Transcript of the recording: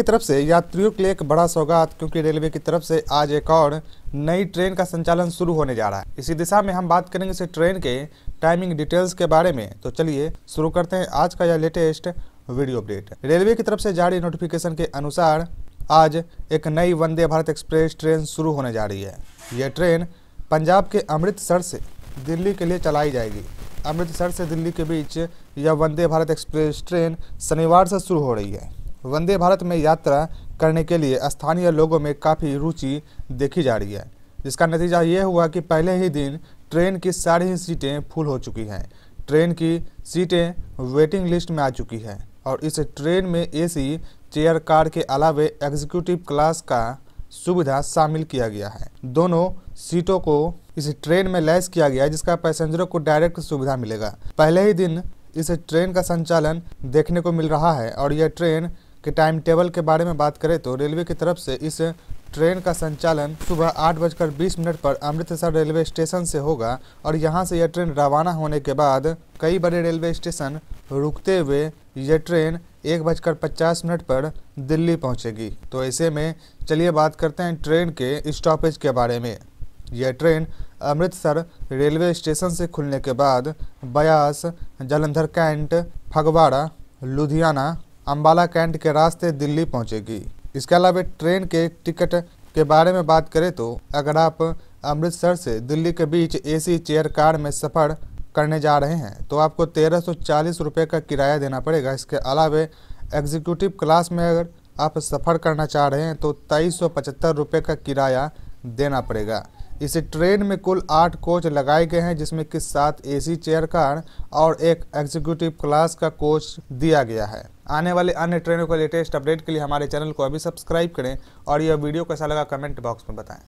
की तरफ से यात्रियों के लिए एक बड़ा सौगात क्योंकि रेलवे की तरफ से आज एक और नई ट्रेन का संचालन शुरू होने जा रहा है इसी दिशा में हम बात करेंगे इस ट्रेन के टाइमिंग डिटेल्स के बारे में तो चलिए शुरू करते हैं आज का यह लेटेस्ट वीडियो अपडेट रेलवे की तरफ से जारी नोटिफिकेशन के अनुसार आज एक नई वंदे भारत एक्सप्रेस ट्रेन शुरू होने जा रही है यह ट्रेन पंजाब के अमृतसर से दिल्ली के लिए चलाई जाएगी अमृतसर से दिल्ली के बीच यह वंदे भारत एक्सप्रेस ट्रेन शनिवार से शुरू हो रही है वंदे भारत में यात्रा करने के लिए स्थानीय लोगों में काफ़ी रुचि देखी जा रही है जिसका नतीजा ये हुआ कि पहले ही दिन ट्रेन की सारी सीटें फुल हो चुकी हैं ट्रेन की सीटें वेटिंग लिस्ट में आ चुकी है और इस ट्रेन में एसी चेयर कार के अलावे एग्जीक्यूटिव क्लास का सुविधा शामिल किया गया है दोनों सीटों को इस ट्रेन में लैस किया गया है जिसका पैसेंजरों को डायरेक्ट सुविधा मिलेगा पहले ही दिन इस ट्रेन का संचालन देखने को मिल रहा है और यह ट्रेन के टाइम टेबल के बारे में बात करें तो रेलवे की तरफ से इस ट्रेन का संचालन सुबह आठ बजकर बीस मिनट पर अमृतसर रेलवे स्टेशन से होगा और यहां से यह ट्रेन रवाना होने के बाद कई बड़े रेलवे स्टेशन रुकते हुए यह ट्रेन एक बजकर पचास मिनट पर दिल्ली पहुंचेगी तो ऐसे में चलिए बात करते हैं ट्रेन के स्टॉपेज के बारे में यह ट्रेन अमृतसर रेलवे स्टेशन से खुलने के बाद बयास जलंधर कैंट फगवाड़ा लुधियाना अम्बाला कैंट के रास्ते दिल्ली पहुंचेगी इसके अलावा ट्रेन के टिकट के बारे में बात करें तो अगर आप अमृतसर से दिल्ली के बीच एसी चेयर कार में सफ़र करने जा रहे हैं तो आपको तेरह सौ का किराया देना पड़ेगा इसके अलावा एग्जीक्यूटिव क्लास में अगर आप सफ़र करना चाह रहे हैं तो तेईस सौ का किराया देना पड़ेगा इस ट्रेन में कुल आठ कोच लगाए गए हैं जिसमें कि सात एसी चेयर कार और एक एग्जीक्यूटिव क्लास का कोच दिया गया है आने वाले अन्य ट्रेनों के लेटेस्ट अपडेट के लिए हमारे चैनल को अभी सब्सक्राइब करें और यह वीडियो कैसा लगा कमेंट बॉक्स में बताएं